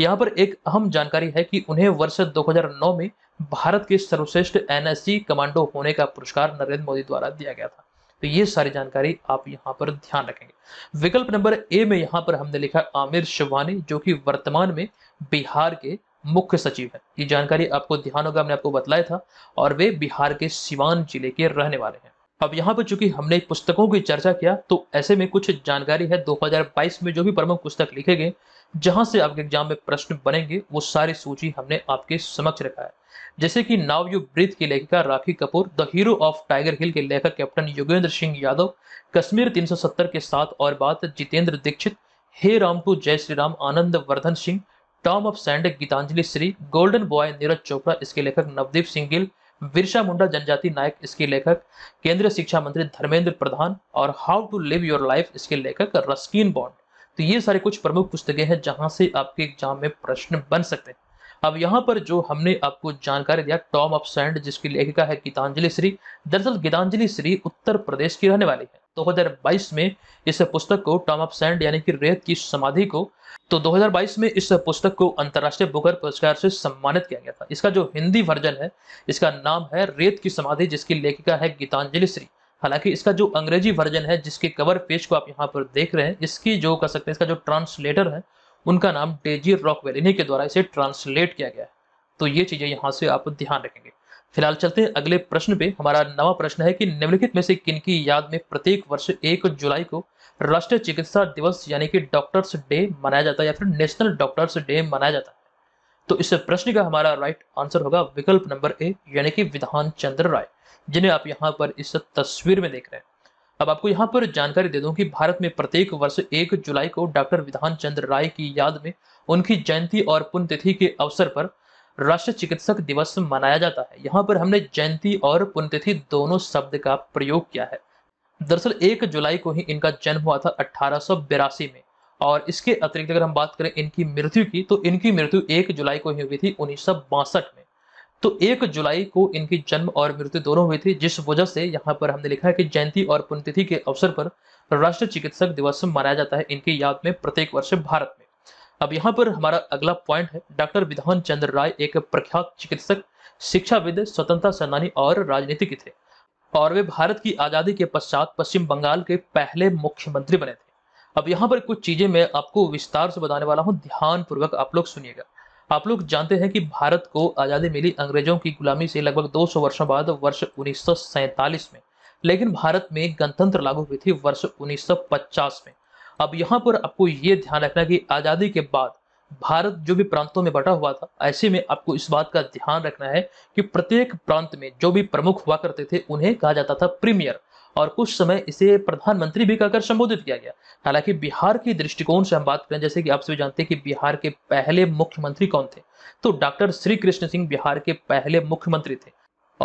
यहाँ पर एक अहम जानकारी है कि उन्हें वर्ष 2009 में भारत के सर्वश्रेष्ठ एनएससी कमांडो होने का पुरस्कार नरेंद्र मोदी द्वारा दिया गया था तो ये सारी जानकारी आप यहाँ पर ध्यान रखेंगे विकल्प नंबर ए में यहाँ पर हमने लिखा आमिर शिवानी जो कि वर्तमान में बिहार के मुख्य सचिव है ये जानकारी आपको ध्यान होगा हमने आपको बतलाया था और वे बिहार के सिवान जिले के रहने वाले हैं अब यहाँ पर चूंकि हमने पुस्तकों की चर्चा किया तो ऐसे में कुछ जानकारी है 2022 में जो भी प्रमुख पुस्तक लिखे गए जहां से आपके एग्जाम में प्रश्न बनेंगे वो सारी सूची हमने आपके समक्ष रखा है जैसे कि नाव यू ब्रीथ की लेखिका Rakhi Kapoor the hero of Tiger Hill के लेखक कैप्टन योगेंद्र सिंह यादव कश्मीर 370 के साथ और बात जितेंद्र दीक्षित हे Ram to Jai Shri Ram Anand Vardhan Singh tomb of sand Geetanjali Shree golden boy Neeraj Chopra इसके लेखक नवदीप सिंह गिल बिरसा मुंडा जनजाति नायक इसके लेखक केंद्रीय शिक्षा मंत्री धर्मेंद्र प्रधान और how to live your life इसके लेखक रस्किन बॉन्ड तो ये सारे कुछ प्रमुख पुस्तकें हैं जहां से आपके एग्जाम में प्रश्न बन सकते हैं अब यहाँ पर जो हमने आपको जानकारी दिया टॉम ऑफ सैंड जिसकी लेखिका है गीतांजलि श्री दरअसल गीतांजलि श्री उत्तर प्रदेश की रहने वाली है 2022 में इस पुस्तक को टॉम ऑफ सैंड यानी कि रेत की समाधि को तो 2022 में इस पुस्तक को अंतर्राष्ट्रीय बुकर पुरस्कार से सम्मानित किया गया था इसका जो हिंदी वर्जन है इसका नाम है रेत की समाधि जिसकी लेखिका है गीतांजलि श्री हालांकि इसका जो अंग्रेजी वर्जन है जिसके कवर पेज को आप यहाँ पर देख रहे हैं इसकी जो कह सकते हैं इसका जो ट्रांसलेटर है उनका नाम डेजी रॉकवेल इन्हीं के द्वारा इसे ट्रांसलेट किया गया है तो ये चीज़ें यहाँ से आप ध्यान रखेंगे फिलहाल चलते हैं अगले प्रश्न पे हमारा नवा प्रश्न है कि निम्नलिखित में से किनकी याद में प्रत्येक वर्ष एक जुलाई को राष्ट्रीय चिकित्सा दिवस यानी कि डॉक्टर्स डे मनाया जाता है या फिर नेशनल डॉक्टर्स डे मनाया जाता है तो इस प्रश्न का हमारा राइट आंसर होगा विकल्प नंबर ए यानी कि विधान चंद्र राय जिन्हें आप यहाँ पर इस तस्वीर में देख रहे हैं अब आपको यहाँ पर जानकारी दे दूँ कि भारत में प्रत्येक वर्ष एक जुलाई को डॉक्टर विधान चंद्र राय की याद में उनकी जयंती और पुण्यतिथि के अवसर पर राष्ट्रीय चिकित्सक दिवस मनाया जाता है यहाँ पर हमने जयंती और पुण्यतिथि दोनों शब्द का प्रयोग किया है दरअसल एक जुलाई को ही इनका जन्म हुआ था अठारह में और इसके अतिरिक्त अगर हम बात करें इनकी मृत्यु की तो इनकी मृत्यु एक जुलाई को ही हुई थी उन्नीस में तो एक जुलाई को इनकी जन्म और मृत्यु दोनों हुई थी जिस वजह से यहाँ पर हमने लिखा है कि जयंती और पुण्यतिथि के अवसर पर राष्ट्रीय चिकित्सक दिवस मनाया जाता है इनकी याद में प्रत्येक वर्ष भारत में अब यहाँ पर हमारा अगला पॉइंट है डॉक्टर विधान चंद्र राय एक प्रख्यात चिकित्सक शिक्षाविद स्वतंत्रता सेनानी और राजनीतिज्ञ थे और वे भारत की आज़ादी के पश्चात पश्चिम बंगाल के पहले मुख्यमंत्री बने थे अब यहाँ पर कुछ चीज़ें मैं आपको विस्तार से बताने वाला हूँ ध्यान पूर्वक आप लोग सुनिएगा आप लोग जानते हैं कि भारत को आज़ादी मिली अंग्रेजों की गुलामी से लगभग 200 वर्षों बाद वर्ष उन्नीस में लेकिन भारत में गणतंत्र लागू हुई थी वर्ष 1950 में अब यहाँ पर आपको ये ध्यान रखना कि आज़ादी के बाद भारत जो भी प्रांतों में बटा हुआ था ऐसे में आपको इस बात का ध्यान रखना है कि प्रत्येक प्रांत में जो भी प्रमुख हुआ करते थे उन्हें कहा जाता था प्रीमियर और कुछ समय इसे प्रधानमंत्री भी कहकर संबोधित किया गया हालांकि बिहार के दृष्टिकोण से हम बात करें जैसे कि आप सभी जानते हैं कि बिहार के पहले मुख्यमंत्री कौन थे तो डॉक्टर श्री कृष्ण सिंह बिहार के पहले मुख्यमंत्री थे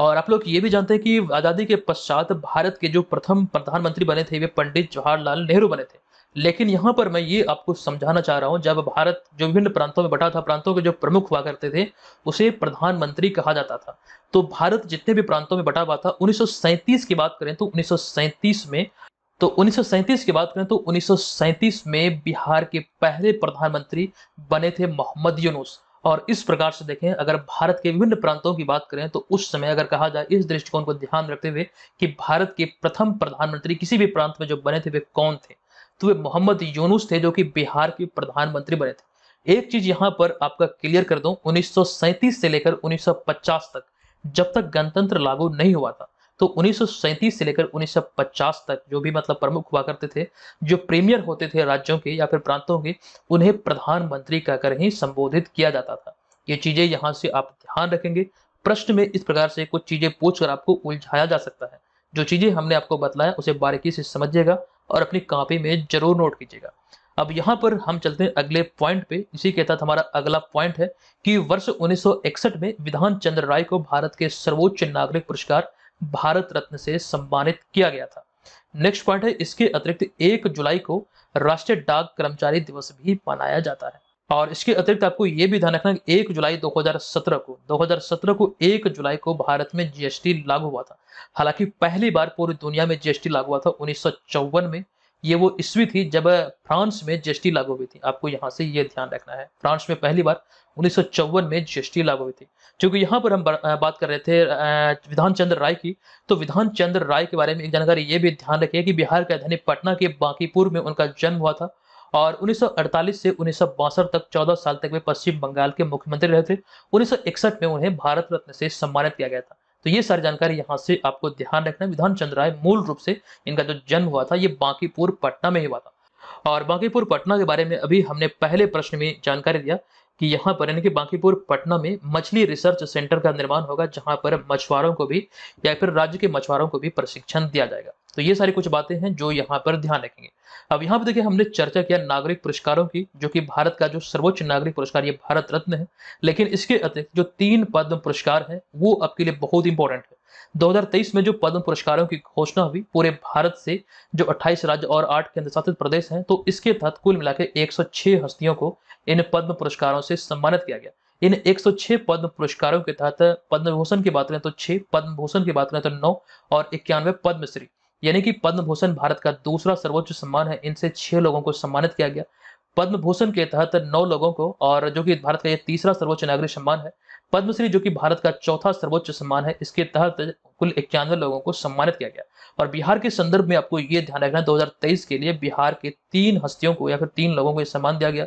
और आप लोग ये भी जानते हैं कि आज़ादी के पश्चात भारत के जो प्रथम प्रधानमंत्री बने थे वे पंडित जवाहरलाल नेहरू बने थे लेकिन यहाँ पर मैं ये आपको समझाना चाह रहा हूँ जब भारत जो विभिन्न प्रांतों में बटा था प्रांतों के जो प्रमुख हुआ करते थे उसे प्रधानमंत्री कहा जाता था तो भारत जितने भी प्रांतों में बटा हुआ था उन्नीस की बात करें तो उन्नीस में तो उन्नीस की बात करें तो उन्नीस में बिहार के पहले प्रधानमंत्री बने थे मोहम्मद यूनुस और इस प्रकार से देखें अगर भारत के विभिन्न प्रांतों की बात करें तो उस समय अगर कहा जाए इस दृष्टिकोण को ध्यान रखते हुए कि भारत के प्रथम प्रधानमंत्री किसी भी प्रांत में जो बने थे वे कौन थे तो वे मोहम्मद यूनुस थे जो कि बिहार के प्रधानमंत्री बने थे एक चीज यहाँ पर आपका क्लियर कर दूं उन्नीस से लेकर 1950 तक जब तक गणतंत्र लागू नहीं हुआ था तो उन्नीस से लेकर 1950 तक जो भी मतलब प्रमुख हुआ करते थे जो प्रीमियर होते थे राज्यों के या फिर प्रांतों के उन्हें प्रधानमंत्री कहकर ही संबोधित किया जाता था ये चीजें यहाँ से आप ध्यान रखेंगे प्रश्न में इस प्रकार से कुछ चीजें पूछकर आपको उलझाया जा सकता है जो चीजें हमने आपको बताया उसे बारीकी से समझिएगा और अपनी कॉपी में जरूर नोट कीजिएगा अब यहाँ पर हम चलते हैं अगले पॉइंट पे इसी के तहत हमारा अगला पॉइंट है कि वर्ष 1961 में विधान चंद्र राय को भारत के सर्वोच्च नागरिक पुरस्कार भारत रत्न से सम्मानित किया गया था नेक्स्ट पॉइंट है इसके अतिरिक्त एक जुलाई को राष्ट्रीय डाक कर्मचारी दिवस भी मनाया जाता है और इसके अतिरिक्त आपको ये भी ध्यान रखना एक जुलाई 2017 को 2017 को एक जुलाई को भारत में जीएसटी लागू हुआ था हालांकि पहली बार पूरी दुनिया में जीएसटी लागू हुआ था उन्नीस में ये वो ईस्वी थी जब फ्रांस में जीएसटी लागू हुई थी आपको यहाँ से ये ध्यान रखना है फ्रांस में पहली बार उन्नीस में जीएसटी लागू हुई थी क्योंकि यहाँ पर हम बात कर रहे थे विधान चंद्र राय की तो विधान चंद्र राय के बारे में एक जानकारी ये भी ध्यान रखिए कि बिहार की राजधानी पटना के बांकीपुर में उनका जन्म हुआ था और 1948 से उन्नीस तक 14 साल तक वे पश्चिम बंगाल के मुख्यमंत्री रहे थे उन्नीस में उन्हें भारत रत्न से सम्मानित किया गया था तो ये सारी जानकारी यहाँ से आपको ध्यान रखना विधान चंद्र राय मूल रूप से इनका जो जन्म हुआ था ये बांकीपुर पटना में ही हुआ था और बांकीपुर पटना के बारे में अभी हमने पहले प्रश्न में जानकारी दिया कि यहाँ पर यानी कि बांकीपुर पटना में मछली रिसर्च सेंटर का निर्माण होगा जहाँ पर मछुआरों को भी या फिर राज्य के मछुआरों को भी प्रशिक्षण दिया जाएगा तो ये सारी कुछ बातें हैं जो यहाँ पर ध्यान रखेंगे अब यहाँ पर देखिए हमने चर्चा किया नागरिक पुरस्कारों की जो कि भारत का जो सर्वोच्च नागरिक पुरस्कार ये भारत रत्न है लेकिन इसके अतिरिक्त जो तीन पद्म पुरस्कार हैं वो आपके लिए बहुत इंपॉर्टेंट है 2023 में जो पद्म पुरस्कारों की घोषणा हुई पूरे भारत से जो 28 राज्य और आठ केंद्र शासित प्रदेश हैं तो इसके तहत कुल मिला के एक हस्तियों को इन पद्म पुरस्कारों से सम्मानित किया गया इन 106 पद्म पुरस्कारों के तहत पद्म भूषण की बात करें तो छह पद्म भूषण की बात करें तो नौ और इक्यानवे पद्मश्री यानी कि पद्म भूषण भारत का दूसरा सर्वोच्च सम्मान है इनसे छह लोगों को सम्मानित किया गया पद्म भूषण के तहत नौ लोगों को और जो कि भारत का यह तीसरा सर्वोच्च नागरिक सम्मान है पद्मश्री जो कि भारत का चौथा सर्वोच्च सम्मान है इसके तहत कुल इक्यानवे लोगों को सम्मानित किया गया और बिहार के संदर्भ में आपको ये ध्यान रखना दो के लिए बिहार के तीन हस्तियों को या फिर तीन लोगों को यह सम्मान दिया गया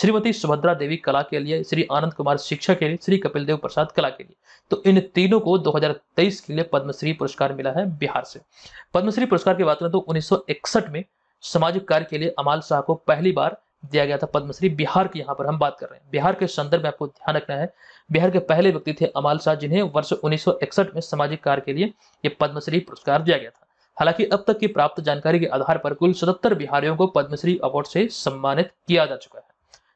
श्रीमती सुभद्रा देवी कला के लिए श्री आनंद कुमार शिक्षा के लिए श्री कपिल देव प्रसाद कला के लिए तो इन तीनों को 2023 के लिए पद्मश्री पुरस्कार मिला है बिहार से पद्मश्री पुरस्कार की बात करें तो उन्नीस में सामाजिक कार्य के लिए अमाल शाह को पहली बार दिया गया था पद्मश्री बिहार की यहाँ पर हम बात कर रहे हैं बिहार के संदर्भ में आपको ध्यान रखना है बिहार के पहले व्यक्ति थे अमाल शाह जिन्हें वर्ष उन्नीस में सामाजिक कार्य के लिए ये पद्मश्री पुरस्कार दिया गया था हालांकि अब तक की प्राप्त जानकारी के आधार पर कुल सतहत्तर बिहारियों को पद्मश्री अवार्ड से सम्मानित किया जा चुका है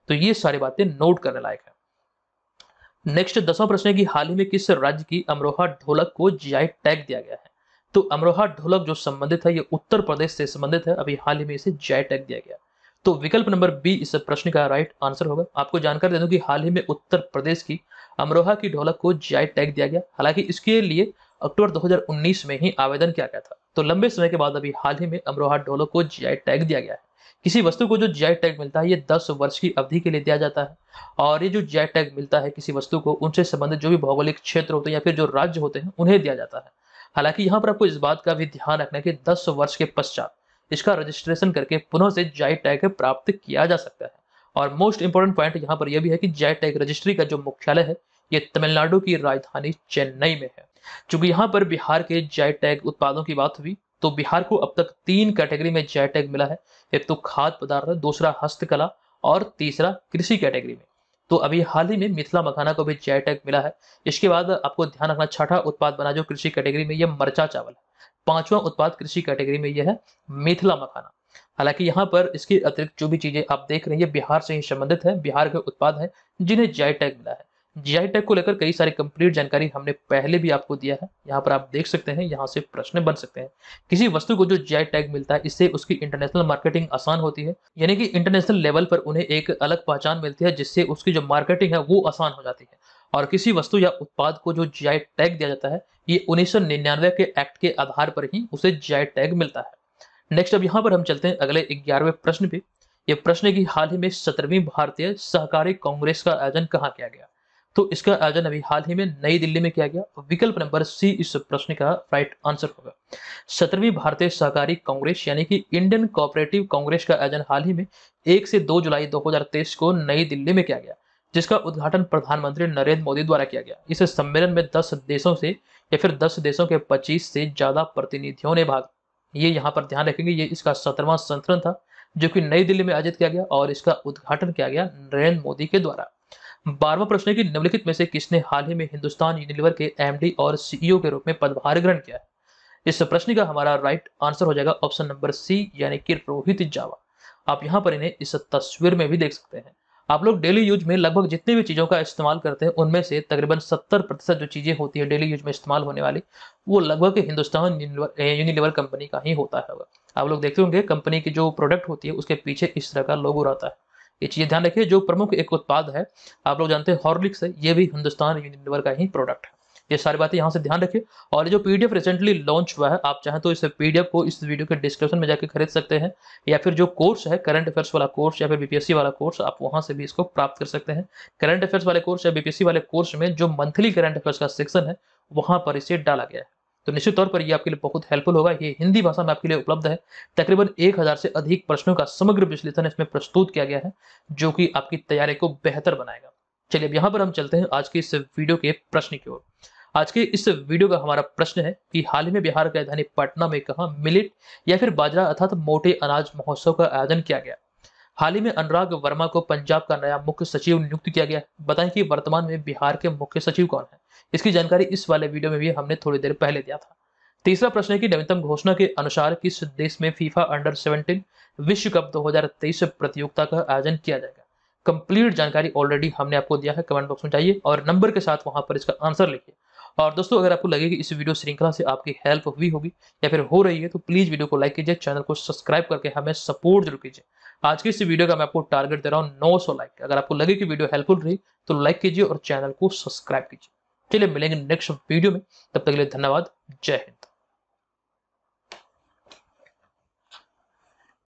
तो ये सारी बातें नोट करने लायक है नेक्स्ट दसवा प्रश्न है कि हाल ही में किस राज्य की अमरोहा ढोलक को जीआई टैग दिया गया है तो अमरोहा ढोलक जो संबंधित है ये उत्तर प्रदेश से संबंधित है अभी हाल ही में इसे जीआई टैग दिया गया है तो विकल्प नंबर बी इस प्रश्न का राइट आंसर होगा आपको जानकारी दे दूं कि हाल ही में उत्तर प्रदेश की अमरोहा की ढोलक को जीआई टैग दिया गया हालांकि इसके लिए अक्टूबर 2019 में ही आवेदन किया गया था तो लंबे समय के बाद अभी हाल ही में अमरोहा ढोलक को जीआई टैग दिया गया है किसी वस्तु को जो जीआई टैग मिलता है ये दस वर्ष की अवधि के लिए दिया जाता है और ये जो जीआई टैग मिलता है किसी वस्तु को उनसे संबंधित जो भी भौगोलिक क्षेत्र होते हैं या फिर जो राज्य होते हैं उन्हें दिया जाता है हालांकि यहाँ पर आपको इस बात का भी ध्यान रखना है कि दस वर्ष के पश्चात इसका रजिस्ट्रेशन करके पुनः से जाय टैग प्राप्त किया जा सकता है और मोस्ट इंपोर्टेंट पॉइंट यहाँ पर यह भी है कि जाय टैग रजिस्ट्री का जो मुख्यालय है ये तमिलनाडु की राजधानी चेन्नई में है चूंकि यहाँ पर बिहार के जाय टैग उत्पादों की बात हुई तो बिहार को अब तक तीन कैटेगरी में जाय टैग मिला है एक तो खाद्य पदार्थ दूसरा हस्तकला और तीसरा कृषि कैटेगरी में तो अभी हाल ही में मिथिला मखाना को भी जय टैग मिला है इसके बाद आपको ध्यान रखना छठा उत्पाद बना जो कृषि कैटेगरी में यह मरचा चावल है पांचवा उत्पाद कृषि कैटेगरी में यह है मिथिला मखाना हालांकि यहाँ पर इसके अतिरिक्त जो भी चीजें आप देख रहे हैं ये बिहार से ही संबंधित है बिहार के उत्पाद है जिन्हें जाई मिला है जीआईटेक को लेकर कई सारी कंप्लीट जानकारी हमने पहले भी आपको दिया है यहाँ पर आप देख सकते हैं यहाँ से प्रश्न बन सकते हैं किसी वस्तु को जो जीआई टैग मिलता है इससे उसकी इंटरनेशनल मार्केटिंग आसान होती है यानी कि इंटरनेशनल लेवल पर उन्हें एक अलग पहचान मिलती है जिससे उसकी जो मार्केटिंग है वो आसान हो जाती है और किसी वस्तु या उत्पाद को जो जीआई टैग दिया जाता है ये 1999 के एक्ट के आधार पर ही उसे जीआई टैग मिलता है नेक्स्ट अब यहाँ पर हम चलते हैं अगले ग्यारहवें प्रश्न पे ये प्रश्न की हाल ही में सत्रहवीं भारतीय सहकारी कांग्रेस का आयोजन कहाँ किया गया तो इसका आयोजन अभी हाल ही में नई दिल्ली में किया गया विकल्प नंबर सी इस प्रश्न का राइट आंसर होगा सत्रहवीं भारतीय सहकारी कांग्रेस यानी कि इंडियन कोऑपरेटिव कांग्रेस का आयोजन हाल ही में एक से दो जुलाई 2023 को नई दिल्ली में किया गया जिसका उद्घाटन प्रधानमंत्री नरेंद्र मोदी द्वारा किया गया इस सम्मेलन में दस देशों से या फिर दस देशों के पच्चीस से ज्यादा प्रतिनिधियों ने भाग ये यहाँ पर ध्यान रखेंगे ये इसका सत्रवा संस्करण था जो कि नई दिल्ली में आयोजित किया गया और इसका उद्घाटन किया गया नरेंद्र मोदी के द्वारा बारहवा प्रश्न है कि निम्नलिखित में से किसने हाल ही में हिंदुस्तान यूनिलीवर के एमडी और सीईओ के रूप में पदभार ग्रहण किया है इस प्रश्न का हमारा राइट आंसर हो जाएगा ऑप्शन नंबर सी यानी कि रोहित जावा आप यहाँ पर इन्हें इस तस्वीर में भी देख सकते हैं आप लोग डेली यूज में लगभग जितनी भी चीज़ों का इस्तेमाल करते हैं उनमें से तकरीबन सत्तर प्रतिशत जो चीज़ें होती है डेली यूज में इस्तेमाल होने वाली वो लगभग हिंदुस्तान यूनिलीवर कंपनी का ही होता है आप लोग देखते होंगे कंपनी की जो प्रोडक्ट होती है उसके पीछे इस तरह का लोगो रहता है ये चीज़ ध्यान रखिए जो प्रमुख एक उत्पाद है आप लोग जानते हैं हॉर्लिक्स है ये भी हिंदुस्तान यूनिलीवर का ही प्रोडक्ट है ये सारी बातें यहाँ से ध्यान रखिए और जो पीडीएफ रिसेंटली लॉन्च हुआ है आप चाहें तो इस पीडीएफ को इस वीडियो के डिस्क्रिप्शन में जाकर खरीद सकते हैं या फिर जो कोर्स है करंट अफेयर्स वाला कोर्स या फिर बीपीएससी वाला कोर्स आप वहाँ से भी इसको प्राप्त कर सकते हैं करंट अफेयर्स वाले कोर्स या बीपीएससी वाले कोर्स में जो मंथली करंट अफेयर्स का सेक्शन है वहाँ पर इसे डाला गया है तो निश्चित तौर पर ये आपके लिए बहुत हेल्पफुल होगा ये हिंदी भाषा में आपके लिए उपलब्ध है तकरीबन एक हजार से अधिक प्रश्नों का समग्र विश्लेषण इसमें प्रस्तुत किया गया है जो कि आपकी तैयारी को बेहतर बनाएगा चलिए अब यहाँ पर हम चलते हैं आज के इस वीडियो के प्रश्न की ओर आज के इस वीडियो का हमारा प्रश्न है कि हाल ही में बिहार की राजधानी पटना में कहा मिलिट या फिर बाजरा अर्थात मोटे अनाज महोत्सव का आयोजन किया गया हाल ही में अनुराग वर्मा को पंजाब का नया मुख्य सचिव नियुक्त किया गया बताएं कि वर्तमान में बिहार के मुख्य सचिव कौन है इसकी जानकारी इस वाले वीडियो में भी हमने थोड़ी देर पहले दिया था तीसरा प्रश्न है कि नवीनतम घोषणा के अनुसार किस देश में फीफा अंडर 17 विश्व कप 2023 प्रतियोगिता का आयोजन किया जाएगा कंप्लीट जानकारी ऑलरेडी हमने आपको दिया है कमेंट बॉक्स में जाइए और नंबर के साथ वहां पर इसका आंसर लिखिए और दोस्तों अगर आपको लगे कि इस वीडियो श्रृंखला से आपकी हेल्प हुई होगी या फिर हो रही है तो प्लीज़ वीडियो को लाइक कीजिए चैनल को सब्सक्राइब करके हमें सपोर्ट जरूर कीजिए आज की इस वीडियो का मैं आपको टारगेट दे रहा हूँ नौ सौ लाइक अगर आपको लगे कि वीडियो हेल्पफुल रही तो लाइक कीजिए और चैनल को सब्सक्राइब कीजिए चलिए मिलेंगे नेक्स्ट वीडियो में तब तक के लिए धन्यवाद जय हिंद